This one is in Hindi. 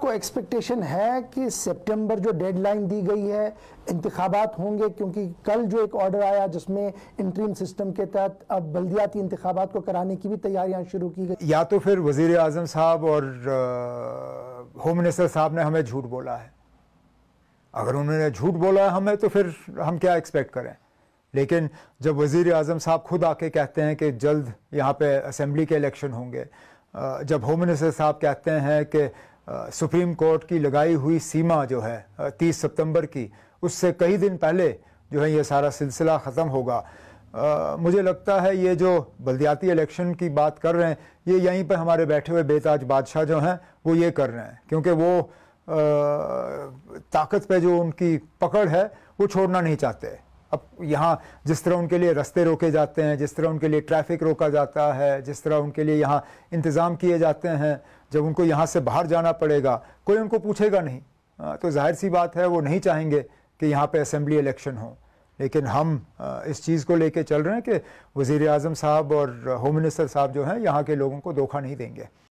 को एक्सपेक्टेशन है कि सितंबर जो डेडलाइन दी गई है इंतबात होंगे क्योंकि कल जो एक ऑर्डर आया जिसमें इंट्रीम सिस्टम के तहत अब बल्दियाती इंतबात को कराने की भी तैयारियां शुरू की गई या तो फिर वजीर आजम साहब और होम मिनिस्टर साहब ने हमें झूठ बोला है अगर उन्होंने झूठ बोला है हमें तो फिर हम क्या एक्सपेक्ट करें लेकिन जब वजीर अजम साहब खुद आके कहते हैं कि जल्द यहाँ पे असम्बली के इलेक्शन होंगे जब होम मिनिस्टर साहब कहते हैं कि सुप्रीम कोर्ट की लगाई हुई सीमा जो है तीस सितंबर की उससे कई दिन पहले जो है ये सारा सिलसिला ख़त्म होगा आ, मुझे लगता है ये जो बलदियाती इलेक्शन की बात कर रहे हैं ये यहीं पर हमारे बैठे हुए बेताज बादशाह जो हैं वो ये कर रहे हैं क्योंकि वो आ, ताकत पे जो उनकी पकड़ है वो छोड़ना नहीं चाहते अब यहाँ जिस तरह उनके लिए रास्ते रोके जाते हैं जिस तरह उनके लिए ट्रैफिक रोका जाता है जिस तरह उनके लिए यहाँ इंतज़ाम किए जाते हैं जब उनको यहाँ से बाहर जाना पड़ेगा कोई उनको पूछेगा नहीं तो जाहिर सी बात है वो नहीं चाहेंगे कि यहाँ पर असम्बली इलेक्शन हो लेकिन हम इस चीज़ को लेके चल रहे हैं कि वज़ी अजम साहब और होम मिनिस्टर साहब जो हैं यहाँ के लोगों को धोखा नहीं देंगे